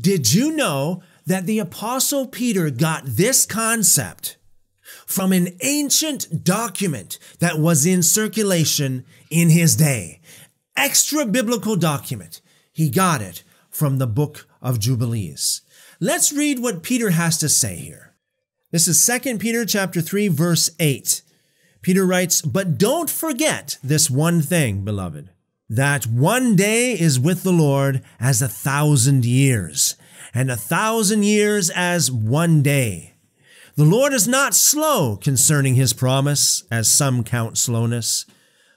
Did you know that the Apostle Peter got this concept from an ancient document that was in circulation in his day? Extra biblical document. He got it from the book of Jubilees. Let's read what Peter has to say here. This is 2 Peter chapter 3 verse 8. Peter writes, "But don't forget this one thing, beloved, that one day is with the Lord as a thousand years, and a thousand years as one day. The Lord is not slow concerning his promise, as some count slowness,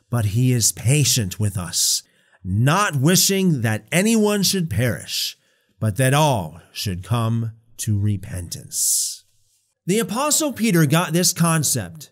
but he is patient with us, not wishing that anyone should perish, but that all should come to repentance. The Apostle Peter got this concept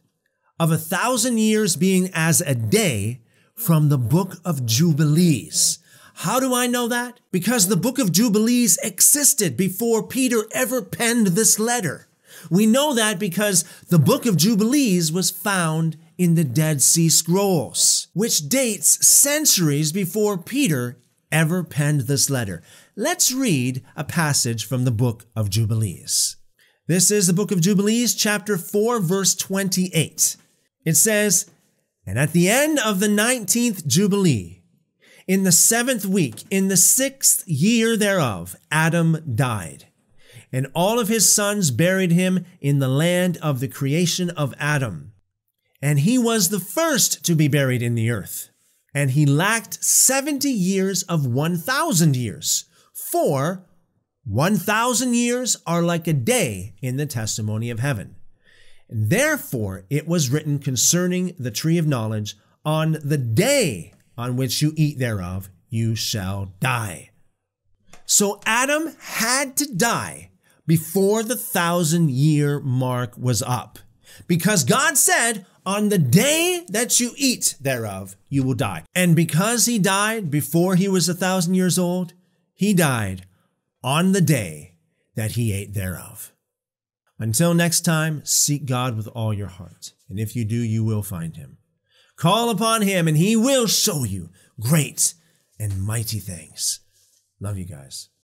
of a thousand years being as a day from the book of Jubilees. How do I know that? Because the book of Jubilees existed before Peter ever penned this letter. We know that because the book of Jubilees was found in the Dead Sea Scrolls, which dates centuries before Peter ever penned this letter. Let's read a passage from the book of Jubilees. This is the book of Jubilees, chapter 4, verse 28. It says, and at the end of the 19th Jubilee, in the seventh week, in the sixth year thereof, Adam died. And all of his sons buried him in the land of the creation of Adam. And he was the first to be buried in the earth. And he lacked 70 years of 1,000 years. For 1,000 years are like a day in the testimony of heaven. Therefore, it was written concerning the tree of knowledge, on the day on which you eat thereof, you shall die. So Adam had to die before the thousand year mark was up. Because God said, on the day that you eat thereof, you will die. And because he died before he was a thousand years old, he died on the day that he ate thereof. Until next time, seek God with all your heart, and if you do, you will find him. Call upon him, and he will show you great and mighty things. Love you guys.